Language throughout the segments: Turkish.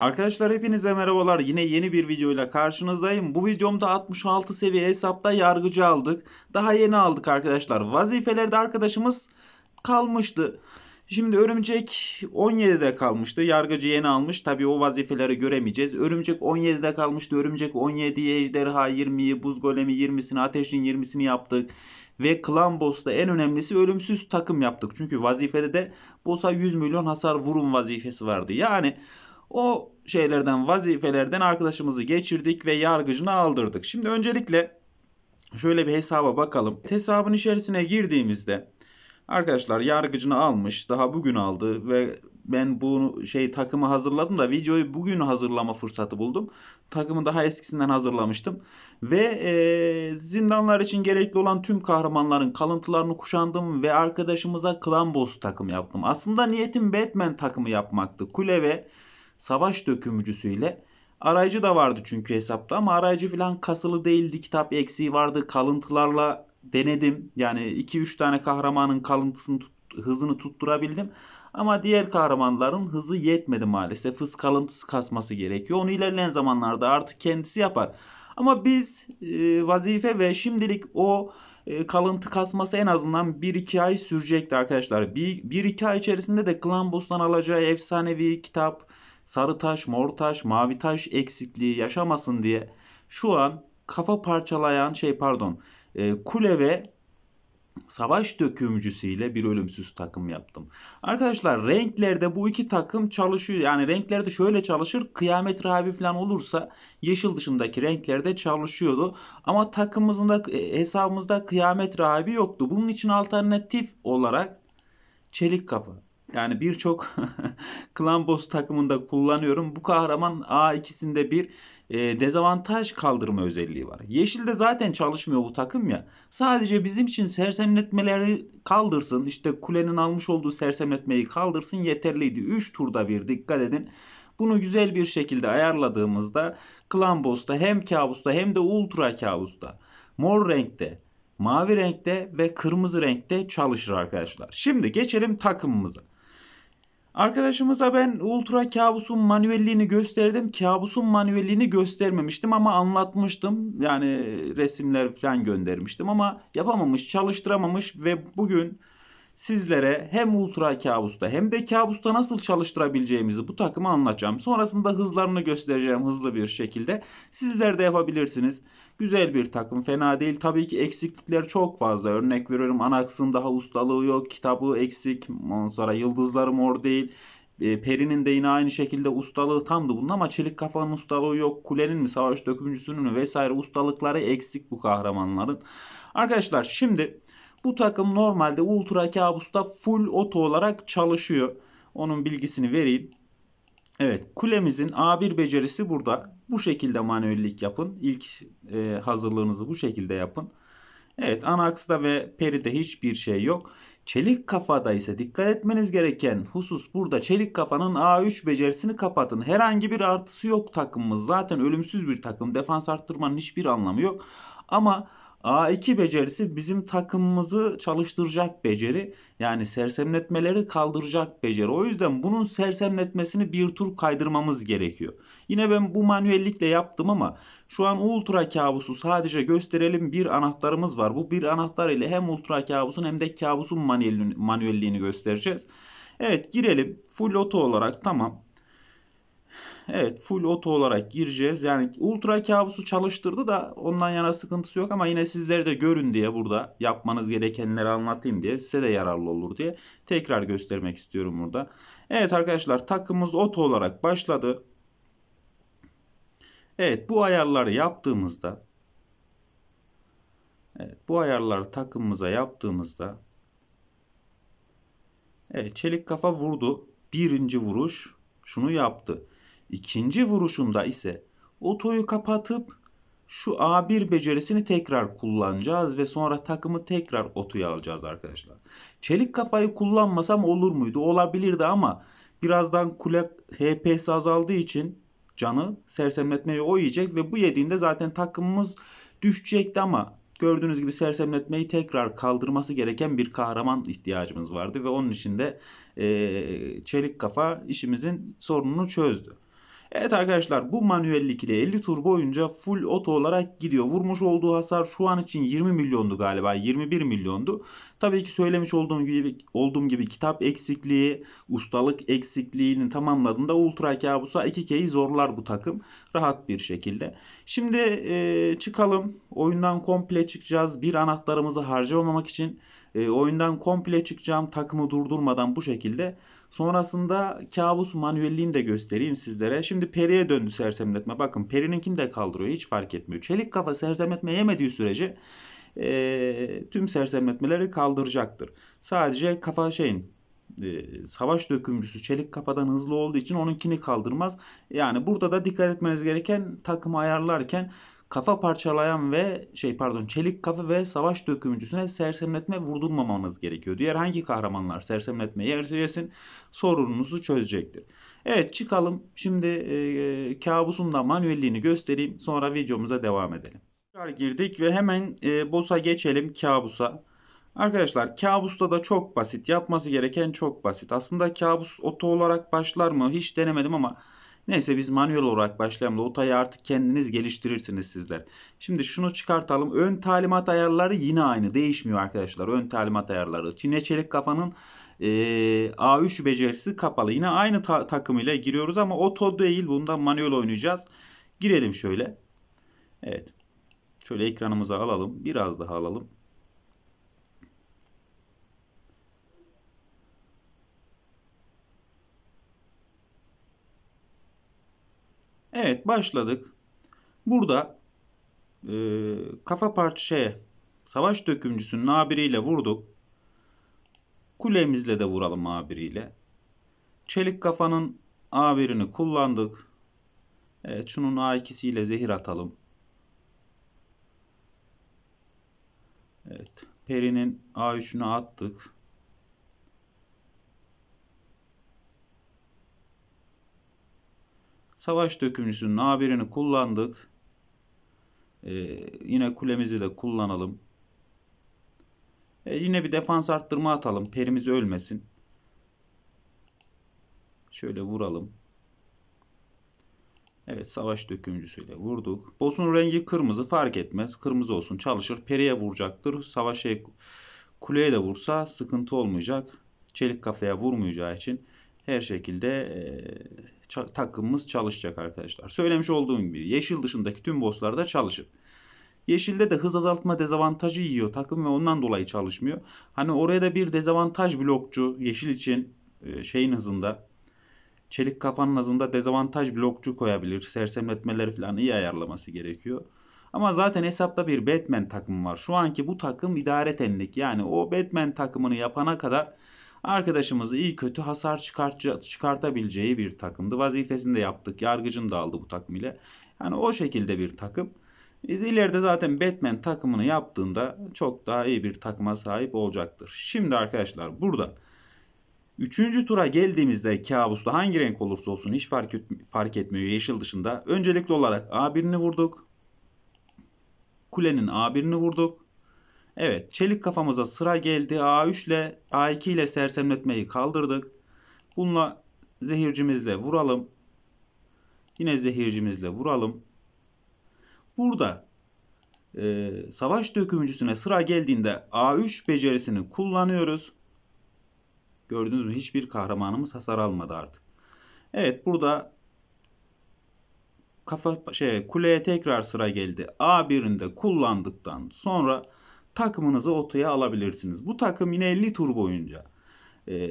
Arkadaşlar hepinize merhabalar. Yine yeni bir videoyla karşınızdayım. Bu videomda 66 seviye hesapta yargıcı aldık. Daha yeni aldık arkadaşlar. Vazifelerde arkadaşımız kalmıştı. Şimdi örümcek 17'de kalmıştı. Yargıcı yeni almış. Tabi o vazifeleri göremeyeceğiz. Örümcek 17'de kalmıştı. Örümcek 17'yi, ejderha 20'yi, buz golemi 20'sini, ateşin 20'sini yaptık. Ve klan boss'ta en önemlisi ölümsüz takım yaptık. Çünkü vazifede de boss'a 100 milyon hasar vurun vazifesi vardı. Yani o şeylerden, vazifelerden arkadaşımızı geçirdik ve yargıcını aldırdık. Şimdi öncelikle şöyle bir hesaba bakalım. Hesabın içerisine girdiğimizde arkadaşlar yargıcını almış, daha bugün aldı ve ben bu şey takımı hazırladım da videoyu bugün hazırlama fırsatı buldum. Takımı daha eskisinden hazırlamıştım. Ve e, zindanlar için gerekli olan tüm kahramanların kalıntılarını kuşandım ve arkadaşımıza Klan Boss takım yaptım. Aslında niyetim Batman takımı yapmaktı. Kule ve savaş dökümcüsüyle arayıcı da vardı çünkü hesapta ama arayıcı falan kasılı değildi. Kitap eksiği vardı. Kalıntılarla denedim. Yani 2-3 tane kahramanın kalıntısını tut, hızını tutturabildim. Ama diğer kahramanların hızı yetmedi maalesef. Hız kalıntısı kasması gerekiyor. Onu ilerleyen zamanlarda artık kendisi yapar. Ama biz e, vazife ve şimdilik o e, kalıntı kasması en azından 1-2 ay sürecekti arkadaşlar. 1-2 ay içerisinde de Clan alacağı efsanevi kitap, sarı taş, mor taş, mavi taş eksikliği yaşamasın diye şu an kafa parçalayan şey pardon e, kule ve savaş dökümcüsüyle bir ölümsüz takım yaptım. Arkadaşlar renklerde bu iki takım çalışıyor. Yani renklerde şöyle çalışır. Kıyamet Rabi falan olursa yeşil dışındaki renklerde çalışıyordu. Ama takımımızda e, hesabımızda Kıyamet Rabi yoktu. Bunun için alternatif olarak Çelik Kapı yani birçok klan boss takımında kullanıyorum. Bu kahraman A2'sinde bir e, dezavantaj kaldırma özelliği var. Yeşilde zaten çalışmıyor bu takım ya. Sadece bizim için sersemletmeleri kaldırsın. İşte kulenin almış olduğu sersemletmeyi kaldırsın yeterliydi. 3 turda bir dikkat edin. Bunu güzel bir şekilde ayarladığımızda klan boss'ta hem kabusta hem de ultra kabusta mor renkte, mavi renkte ve kırmızı renkte çalışır arkadaşlar. Şimdi geçelim takımımıza. Arkadaşımıza ben ultra kabusun manuelliğini gösterdim. Kabusun manuelliğini göstermemiştim ama anlatmıştım. Yani resimler falan göndermiştim ama yapamamış, çalıştıramamış ve bugün sizlere hem ultra kabusta hem de kabusta nasıl çalıştırabileceğimizi bu takımı anlatacağım. Sonrasında hızlarını göstereceğim hızlı bir şekilde. Sizler de yapabilirsiniz. Güzel bir takım fena değil. Tabii ki eksiklikler çok fazla. Örnek veriyorum Anaks'ın daha ustalığı yok. Kitabı eksik. Ondan sonra Yıldızları mor değil. E, Peri'nin de yine aynı şekilde ustalığı tamdı bunun ama Çelik Kafa'nın ustalığı yok. Kule'nin mi savaş dökümcüsünün mü vesaire ustalıkları eksik bu kahramanların. Arkadaşlar şimdi bu takım normalde Ultra Kabus'ta full oto olarak çalışıyor. Onun bilgisini vereyim. Evet kulemizin A1 becerisi burada. Bu şekilde manuellik yapın. İlk e, hazırlığınızı bu şekilde yapın. Evet anaksta ve peride hiçbir şey yok. Çelik kafada ise dikkat etmeniz gereken husus burada çelik kafanın A3 becerisini kapatın. Herhangi bir artısı yok takımımız. Zaten ölümsüz bir takım. Defans arttırmanın hiçbir anlamı yok. Ama A2 becerisi bizim takımımızı çalıştıracak beceri. Yani sersemletmeleri kaldıracak beceri. O yüzden bunun sersemletmesini bir tur kaydırmamız gerekiyor. Yine ben bu manuellikle yaptım ama şu an ultra kabusu sadece gösterelim bir anahtarımız var. Bu bir anahtar ile hem ultra kabusun hem de kabusun manuelliğini göstereceğiz. Evet girelim full auto olarak tamam. Evet full auto olarak gireceğiz. Yani ultra kabusu çalıştırdı da ondan yana sıkıntısı yok ama yine sizleri de görün diye burada yapmanız gerekenleri anlatayım diye size de yararlı olur diye tekrar göstermek istiyorum burada. Evet arkadaşlar takımımız auto olarak başladı. Evet bu ayarları yaptığımızda Evet bu ayarları takımımıza yaptığımızda Evet çelik kafa vurdu. Birinci vuruş şunu yaptı. İkinci vuruşunda ise otoyu kapatıp şu A1 becerisini tekrar kullanacağız ve sonra takımı tekrar otuya alacağız arkadaşlar. Çelik kafayı kullanmasam olur muydu? Olabilirdi ama birazdan kule HP'si azaldığı için canı sersemletmeyi o yiyecek ve bu yediğinde zaten takımımız düşecekti ama gördüğünüz gibi sersemletmeyi tekrar kaldırması gereken bir kahraman ihtiyacımız vardı ve onun için de e, çelik kafa işimizin sorununu çözdü. Evet arkadaşlar bu manuellik ile 50 tur boyunca full oto olarak gidiyor. Vurmuş olduğu hasar şu an için 20 milyondu galiba 21 milyondu. Tabii ki söylemiş olduğum gibi, olduğum gibi kitap eksikliği, ustalık eksikliğini tamamladığında Ultra Kabus'a 2K'yi zorlar bu takım rahat bir şekilde. Şimdi e, çıkalım oyundan komple çıkacağız. Bir anahtarımızı harcamamak için e, oyundan komple çıkacağım takımı durdurmadan bu şekilde Sonrasında kabus manuelliğini de göstereyim sizlere. Şimdi periye döndü sersemletme. Bakın perininkini de kaldırıyor. Hiç fark etmiyor. Çelik kafa sersemletme yemediği sürece e, tüm sersemletmeleri kaldıracaktır. Sadece kafa şeyin e, savaş dökümcüsü çelik kafadan hızlı olduğu için onunkini kaldırmaz. Yani burada da dikkat etmeniz gereken takımı ayarlarken kafa parçalayan ve şey pardon çelik kafa ve savaş dökümcüsüne sersemletme vurdurmamanız gerekiyor. Diğer hangi kahramanlar sersemletme yerse yesin sorununuzu çözecektir. Evet çıkalım şimdi e, kabusun da manuelliğini göstereyim sonra videomuza devam edelim. girdik ve hemen e, boss'a geçelim kabusa. Arkadaşlar kabusta da çok basit yapması gereken çok basit. Aslında kabus oto olarak başlar mı hiç denemedim ama Neyse biz manuel olarak başlayalım. Lota'yı artık kendiniz geliştirirsiniz sizler. Şimdi şunu çıkartalım. Ön talimat ayarları yine aynı. Değişmiyor arkadaşlar. Ön talimat ayarları. Çin'e çelik kafanın e, A3 becerisi kapalı. Yine aynı ta takımıyla giriyoruz ama oto değil. Bundan manuel oynayacağız. Girelim şöyle. Evet. Şöyle ekranımıza alalım. Biraz daha alalım. Evet başladık. Burada e, kafa parçaya savaş dökümcüsünün abiriyle vurduk. Kulemizle de vuralım abiriyle. Çelik kafanın abirini kullandık. Evet şunun A2'siyle zehir atalım. Evet. Peri'nin A3'ünü attık. Savaş dökümcüsünün nabirini kullandık. Ee, yine kulemizi de kullanalım. Ee, yine bir defans arttırma atalım. Perimiz ölmesin. Şöyle vuralım. Evet savaş dökümcüsüyle vurduk. Boss'un rengi kırmızı fark etmez. Kırmızı olsun çalışır. Periye vuracaktır. Savaş şey, kuleye de vursa sıkıntı olmayacak. Çelik kafaya vurmayacağı için her şekilde e, takımımız çalışacak arkadaşlar. Söylemiş olduğum gibi yeşil dışındaki tüm bosslarda çalışır. Yeşilde de hız azaltma dezavantajı yiyor takım ve ondan dolayı çalışmıyor. Hani oraya da bir dezavantaj blokçu yeşil için e, şeyin hızında çelik kafanın hızında dezavantaj blokçu koyabilir. Sersemletmeleri falan iyi ayarlaması gerekiyor. Ama zaten hesapta bir Batman takımı var. Şu anki bu takım idaretenlik yani o Batman takımını yapana kadar Arkadaşımızı iyi kötü hasar çıkart çıkartabileceği bir takımdı. Vazifesini de yaptık. Yargıcın da aldı bu takım ile. Yani o şekilde bir takım. İleride zaten Batman takımını yaptığında çok daha iyi bir takıma sahip olacaktır. Şimdi arkadaşlar burada Üçüncü tura geldiğimizde kabusta hangi renk olursa olsun hiç fark, fark etmiyor yeşil dışında. Öncelikli olarak A1'ini vurduk. Kulenin A1'ini vurduk. Evet çelik kafamıza sıra geldi. A3 ile A2 ile sersemletmeyi kaldırdık. Bununla zehircimizle vuralım. Yine zehircimizle vuralım. Burada e, savaş dökümcüsüne sıra geldiğinde A3 becerisini kullanıyoruz. Gördünüz mü hiçbir kahramanımız hasar almadı artık. Evet burada kafa şey kuleye tekrar sıra geldi. A1'inde kullandıktan sonra takımınızı otoya alabilirsiniz. Bu takım yine 50 tur boyunca. Ee,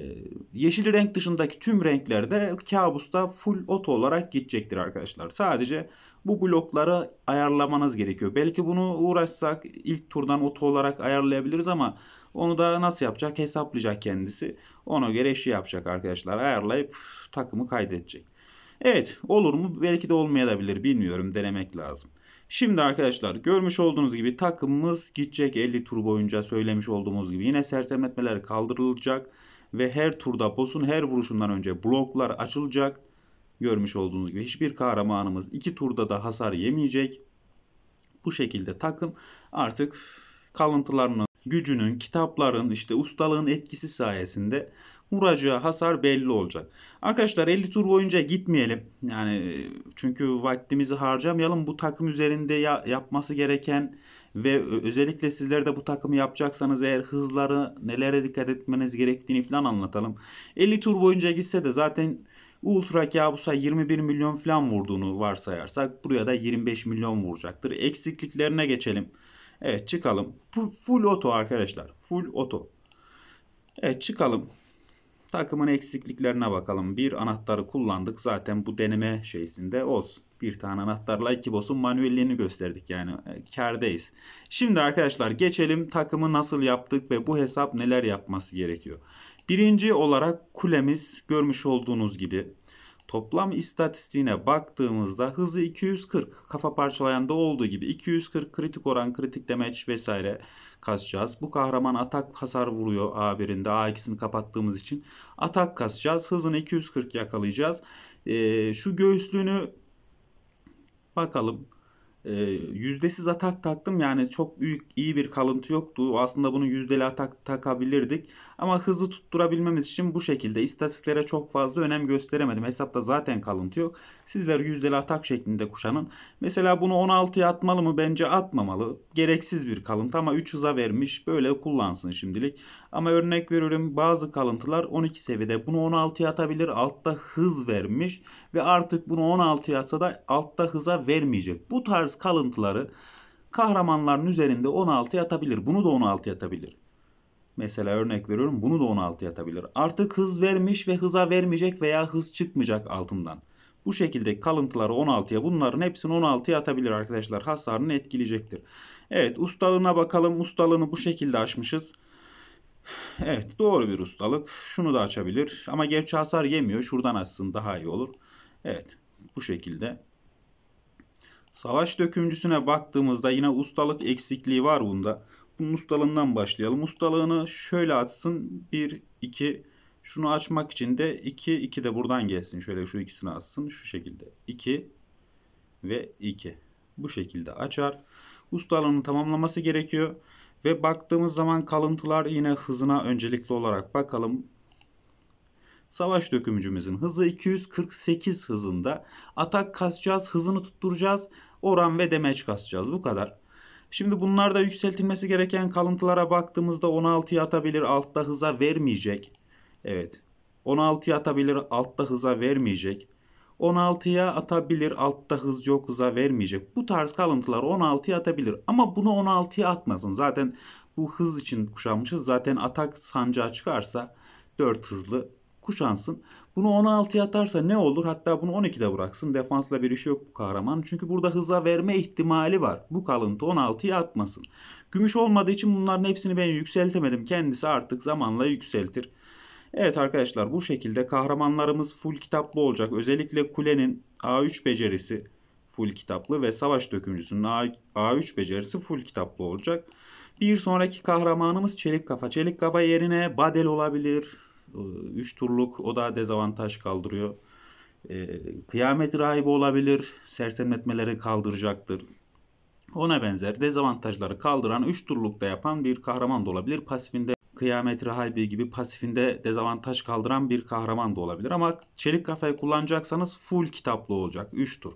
yeşil renk dışındaki tüm renklerde kabusta full oto olarak gidecektir arkadaşlar. Sadece bu blokları ayarlamanız gerekiyor. Belki bunu uğraşsak ilk turdan oto olarak ayarlayabiliriz ama onu da nasıl yapacak hesaplayacak kendisi. Ona göre işi yapacak arkadaşlar. Ayarlayıp takımı kaydedecek. Evet olur mu? Belki de olmayabilir bilmiyorum denemek lazım. Şimdi arkadaşlar görmüş olduğunuz gibi takımımız gidecek 50 tur boyunca söylemiş olduğumuz gibi yine sersemletmeler kaldırılacak ve her turda boss'un her vuruşundan önce bloklar açılacak. Görmüş olduğunuz gibi hiçbir kahramanımız iki turda da hasar yemeyecek. Bu şekilde takım artık kalıntılarının, gücünün, kitapların, işte ustalığın etkisi sayesinde vuracağı hasar belli olacak. Arkadaşlar 50 tur boyunca gitmeyelim. Yani çünkü vaktimizi harcamayalım. Bu takım üzerinde ya, yapması gereken ve özellikle sizler de bu takımı yapacaksanız eğer hızları nelere dikkat etmeniz gerektiğini falan anlatalım. 50 tur boyunca gitse de zaten Ultra kabusa 21 milyon falan vurduğunu varsayarsak buraya da 25 milyon vuracaktır. Eksikliklerine geçelim. Evet çıkalım. Full, full auto arkadaşlar. Full auto. Evet çıkalım. Takımın eksikliklerine bakalım. Bir anahtarı kullandık. Zaten bu deneme şeysinde olsun. Bir tane anahtarla iki boss'un manuelliğini gösterdik. Yani e, kardayız. Şimdi arkadaşlar geçelim takımı nasıl yaptık ve bu hesap neler yapması gerekiyor. Birinci olarak kulemiz görmüş olduğunuz gibi toplam istatistiğine baktığımızda hızı 240 kafa parçalayanda olduğu gibi 240 kritik oran kritik demeç vesaire kasacağız. Bu kahraman atak hasar vuruyor A1'inde. A2'sini kapattığımız için. Atak kasacağız. Hızını 240 yakalayacağız. E, şu göğüslüğünü bakalım. E, yüzdesiz atak taktım yani çok büyük iyi bir kalıntı yoktu. Aslında bunu yüzdeli atak takabilirdik. Ama hızı tutturabilmemiz için bu şekilde istatistiklere çok fazla önem gösteremedim. Hesapta zaten kalıntı yok. Sizler yüzdeli atak şeklinde kuşanın. Mesela bunu 16'ya atmalı mı? Bence atmamalı. Gereksiz bir kalıntı ama 3 hıza vermiş. Böyle kullansın şimdilik. Ama örnek veriyorum bazı kalıntılar 12 seviyede. Bunu 16'ya atabilir. Altta hız vermiş. Ve artık bunu 16'ya atsa da altta hıza vermeyecek. Bu tarz kalıntıları kahramanların üzerinde 16 atabilir. Bunu da 16 atabilir. Mesela örnek veriyorum bunu da 16 yatabilir. Artık hız vermiş ve hıza vermeyecek veya hız çıkmayacak altından. Bu şekilde kalıntıları 16'ya bunların hepsini 16'ya atabilir arkadaşlar. Hasarını etkileyecektir. Evet ustalığına bakalım. Ustalığını bu şekilde açmışız. Evet doğru bir ustalık. Şunu da açabilir. Ama gerçi hasar yemiyor. Şuradan açsın daha iyi olur. Evet bu şekilde. Savaş dökümcüsüne baktığımızda yine ustalık eksikliği var bunda bunun ustalığından başlayalım. Ustalığını şöyle açsın. 1, 2, şunu açmak için de 2, 2 de buradan gelsin. Şöyle şu ikisini açsın. Şu şekilde 2 ve 2. Bu şekilde açar. Ustalığını tamamlaması gerekiyor. Ve baktığımız zaman kalıntılar yine hızına öncelikli olarak bakalım. Savaş dökümcümüzün hızı 248 hızında. Atak kasacağız, hızını tutturacağız. Oran ve demeç kasacağız. Bu kadar. Şimdi bunlarda yükseltilmesi gereken kalıntılara baktığımızda 16'ya atabilir altta hıza vermeyecek. Evet 16'ya atabilir altta hıza vermeyecek. 16'ya atabilir altta hız yok hıza vermeyecek. Bu tarz kalıntılar 16'ya atabilir ama bunu 16'ya atmasın. Zaten bu hız için kuşanmışız. Zaten atak sancağı çıkarsa 4 hızlı kuşansın. Bunu 16'ya atarsa ne olur? Hatta bunu 12'de bıraksın. Defansla bir işi yok bu kahraman. Çünkü burada hıza verme ihtimali var. Bu kalıntı 16'ya atmasın. Gümüş olmadığı için bunların hepsini ben yükseltemedim. Kendisi artık zamanla yükseltir. Evet arkadaşlar bu şekilde kahramanlarımız full kitaplı olacak. Özellikle kulenin A3 becerisi full kitaplı ve savaş dökümcüsünün A3 becerisi full kitaplı olacak. Bir sonraki kahramanımız Çelik Kafa. Çelik Kafa yerine Badel olabilir. 3 ee, turluk o da dezavantaj kaldırıyor. E, kıyamet rahibi olabilir. Sersemletmeleri kaldıracaktır. Ona benzer dezavantajları kaldıran 3 da yapan bir kahraman da olabilir. Pasifinde kıyamet rahibi gibi pasifinde dezavantaj kaldıran bir kahraman da olabilir. Ama çelik kafayı kullanacaksanız full kitaplı olacak 3 tur.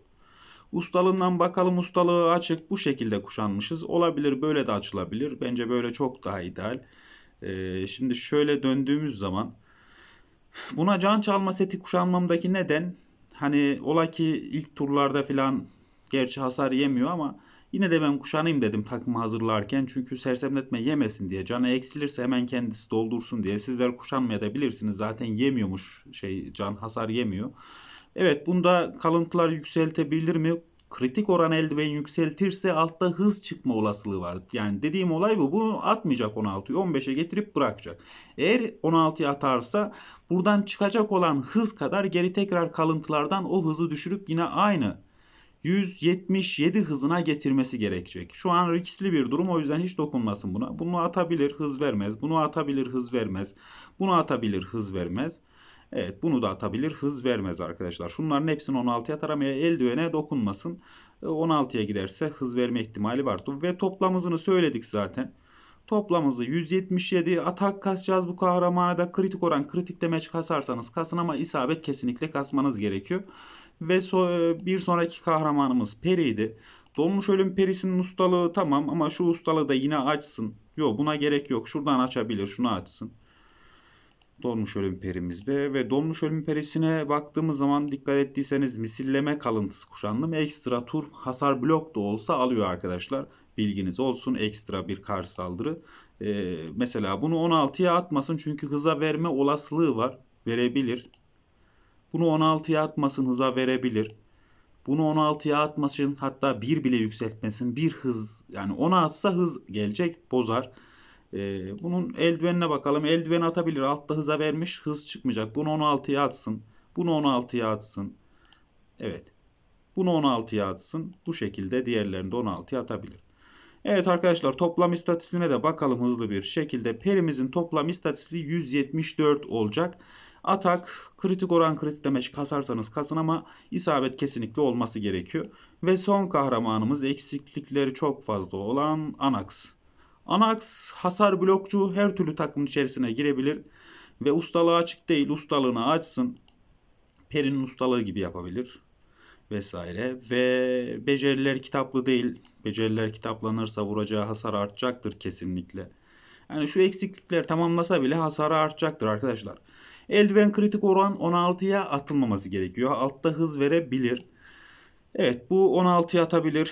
Ustalığından bakalım ustalığı açık bu şekilde kuşanmışız. Olabilir böyle de açılabilir. Bence böyle çok daha ideal. E, şimdi şöyle döndüğümüz zaman buna can çalma seti kuşanmamdaki neden hani ola ki ilk turlarda filan gerçi hasar yemiyor ama yine de ben kuşanayım dedim takımı hazırlarken. Çünkü sersemletme yemesin diye. Canı eksilirse hemen kendisi doldursun diye. Sizler kuşanmaya da bilirsiniz. Zaten yemiyormuş şey can hasar yemiyor. Evet bunda kalıntılar yükseltebilir mi? kritik oran eldiven yükseltirse altta hız çıkma olasılığı var. Yani dediğim olay bu. Bu atmayacak 16'yı 15'e getirip bırakacak. Eğer 16'ya atarsa buradan çıkacak olan hız kadar geri tekrar kalıntılardan o hızı düşürüp yine aynı 177 hızına getirmesi gerekecek. Şu an riskli bir durum o yüzden hiç dokunmasın buna. Bunu atabilir hız vermez. Bunu atabilir hız vermez. Bunu atabilir hız vermez. Evet bunu da atabilir. Hız vermez arkadaşlar. Şunların hepsini 16'ya taramaya eldivene dokunmasın. 16'ya e, giderse hız verme ihtimali var. Ve toplam hızını söyledik zaten. Toplam hızı 177. Atak kasacağız bu kahramana da kritik oran kritik demeç kasarsanız kasın ama isabet kesinlikle kasmanız gerekiyor. Ve so e, bir sonraki kahramanımız Peri'ydi. Donmuş ölüm perisinin ustalığı tamam ama şu ustalığı da yine açsın. Yok buna gerek yok. Şuradan açabilir şunu açsın. Donmuş ölüm perimizde ve donmuş ölüm perisine baktığımız zaman dikkat ettiyseniz misilleme kalıntısı kuşanlı mı ekstra tur hasar blok da olsa alıyor arkadaşlar. Bilginiz olsun ekstra bir kar saldırı. Ee, mesela bunu 16'ya atmasın çünkü hıza verme olasılığı var. Verebilir. Bunu 16'ya atmasın hıza verebilir. Bunu 16'ya atmasın hatta 1 bile yükseltmesin. bir hız yani 10'a atsa hız gelecek bozar. Ee, bunun eldivenine bakalım. Eldiven atabilir. Altta hıza vermiş. Hız çıkmayacak. Bunu 16'ya atsın. Bunu 16'ya atsın. Evet. Bunu 16'ya atsın. Bu şekilde diğerlerini de 16'ya atabilir. Evet arkadaşlar toplam istatistiğine de bakalım hızlı bir şekilde. Perimizin toplam istatistiği 174 olacak. Atak, kritik oran kritik demeç kasarsanız kasın ama isabet kesinlikle olması gerekiyor. Ve son kahramanımız eksiklikleri çok fazla olan Anax. Anax hasar blokçu her türlü takımın içerisine girebilir. Ve ustalığı açık değil ustalığını açsın. Peri'nin ustalığı gibi yapabilir. Vesaire. Ve beceriler kitaplı değil. Beceriler kitaplanırsa vuracağı hasar artacaktır kesinlikle. Yani şu eksiklikler tamamlasa bile hasarı artacaktır arkadaşlar. Eldiven kritik oran 16'ya atılmaması gerekiyor. Altta hız verebilir. Evet bu 16'ya atabilir.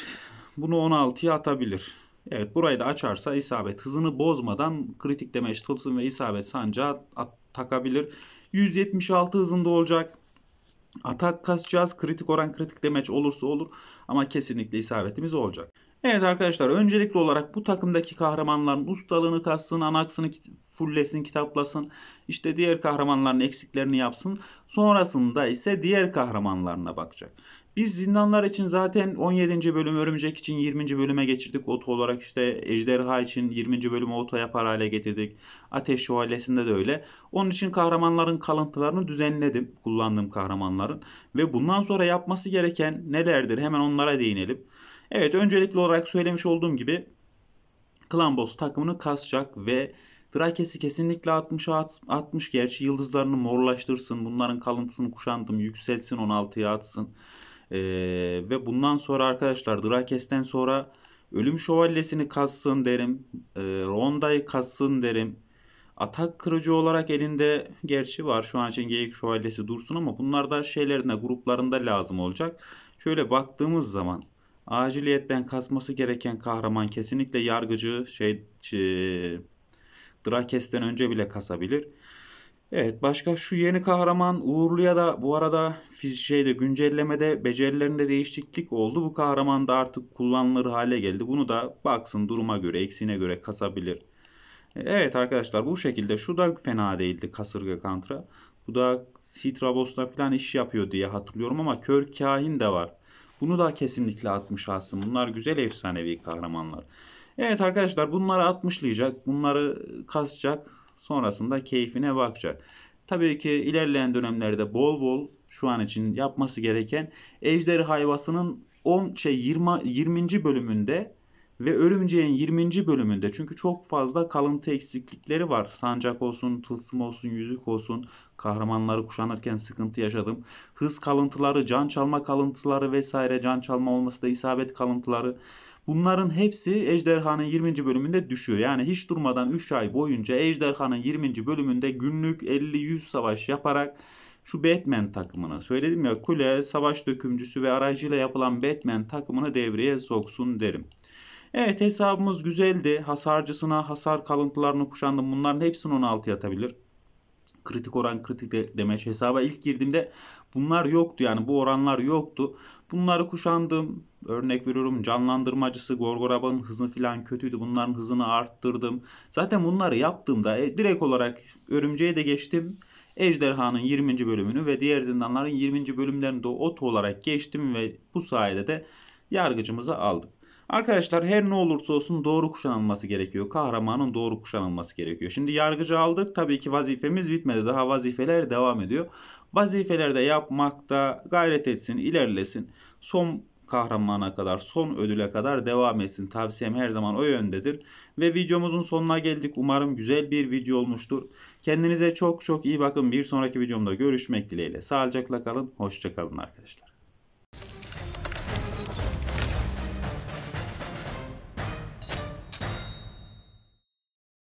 Bunu 16'ya atabilir. Evet burayı da açarsa isabet hızını bozmadan kritik demeç tılsım ve isabet sancağı takabilir. 176 hızında olacak. Atak kasacağız. Kritik oran kritik demeç olursa olur. Ama kesinlikle isabetimiz olacak. Evet arkadaşlar öncelikli olarak bu takımdaki kahramanların ustalığını kassın, anaksını fulllesin, kitaplasın. İşte diğer kahramanların eksiklerini yapsın. Sonrasında ise diğer kahramanlarına bakacak. Biz zindanlar için zaten 17. bölüm örümcek için 20. bölüme geçirdik. Oto olarak işte ejderha için 20. bölümü oto yapar hale getirdik. Ateş şövalyesinde de öyle. Onun için kahramanların kalıntılarını düzenledim. Kullandığım kahramanların. Ve bundan sonra yapması gereken nelerdir hemen onlara değinelim. Evet öncelikli olarak söylemiş olduğum gibi Klambos takımını kasacak ve Drakes'i kesinlikle 60'a 60 gerçi yıldızlarını morlaştırsın. Bunların kalıntısını kuşandım yükselsin 16'ya atsın. Ee, ve bundan sonra arkadaşlar Drakes'ten sonra Ölüm Şövalyesini kassın derim. E, Ronda'yı kassın derim. Atak kırıcı olarak elinde gerçi var. Şu an için Geyik Şövalyesi dursun ama bunlar da şeylerinde gruplarında lazım olacak. Şöyle baktığımız zaman Aciliyetten kasması gereken kahraman kesinlikle yargıcı şey Drakes'ten önce bile kasabilir. Evet başka şu yeni kahraman Uğurlu'ya da bu arada şeyde güncellemede becerilerinde değişiklik oldu. Bu kahraman da artık kullanılır hale geldi. Bunu da baksın duruma göre eksiğine göre kasabilir. Evet arkadaşlar bu şekilde şu da fena değildi kasırga kantra. Bu da Citrabos'ta falan iş yapıyor diye hatırlıyorum ama kör kahin de var. Bunu da kesinlikle atmış alsın. Bunlar güzel efsanevi kahramanlar. Evet arkadaşlar bunları atmışlayacak, Bunları kasacak. Sonrasında keyfine bakacak. Tabii ki ilerleyen dönemlerde bol bol şu an için yapması gereken Ejderi Hayvası'nın 10 şey 20 20. bölümünde ve Örümceğin 20. bölümünde çünkü çok fazla kalıntı eksiklikleri var. Sancak olsun, tılsım olsun, yüzük olsun kahramanları kuşanırken sıkıntı yaşadım. Hız kalıntıları, can çalma kalıntıları vesaire can çalma olması da isabet kalıntıları. Bunların hepsi Ejderhan'ın 20. bölümünde düşüyor. Yani hiç durmadan 3 ay boyunca Ejderhan'ın 20. bölümünde günlük 50-100 savaş yaparak şu Batman takımını söyledim ya kule, savaş dökümcüsü ve aracıyla yapılan Batman takımını devreye soksun derim. Evet hesabımız güzeldi. Hasarcısına hasar kalıntılarını kuşandım. Bunların hepsini 16 yatabilir kritik oran kritik de, demeç hesaba ilk girdiğimde bunlar yoktu yani bu oranlar yoktu. Bunları kuşandım. Örnek veriyorum canlandırmacısı Gorgoraba'nın hızı falan kötüydü. Bunların hızını arttırdım. Zaten bunları yaptığımda e, direkt olarak örümceğe de geçtim. Ejderhanın 20. bölümünü ve diğer zindanların 20. bölümlerini de ot olarak geçtim ve bu sayede de yargıcımızı aldık. Arkadaşlar her ne olursa olsun doğru kuşanılması gerekiyor. Kahramanın doğru kuşanılması gerekiyor. Şimdi yargıcı aldık. Tabii ki vazifemiz bitmedi. Daha vazifeler devam ediyor. Vazifelerde yapmakta gayret etsin, ilerlesin. Son kahramana kadar, son ödüle kadar devam etsin. Tavsiyem her zaman o yöndedir. Ve videomuzun sonuna geldik. Umarım güzel bir video olmuştur. Kendinize çok çok iyi bakın. Bir sonraki videomda görüşmek dileğiyle. Sağlıcakla kalın. Hoşçakalın arkadaşlar.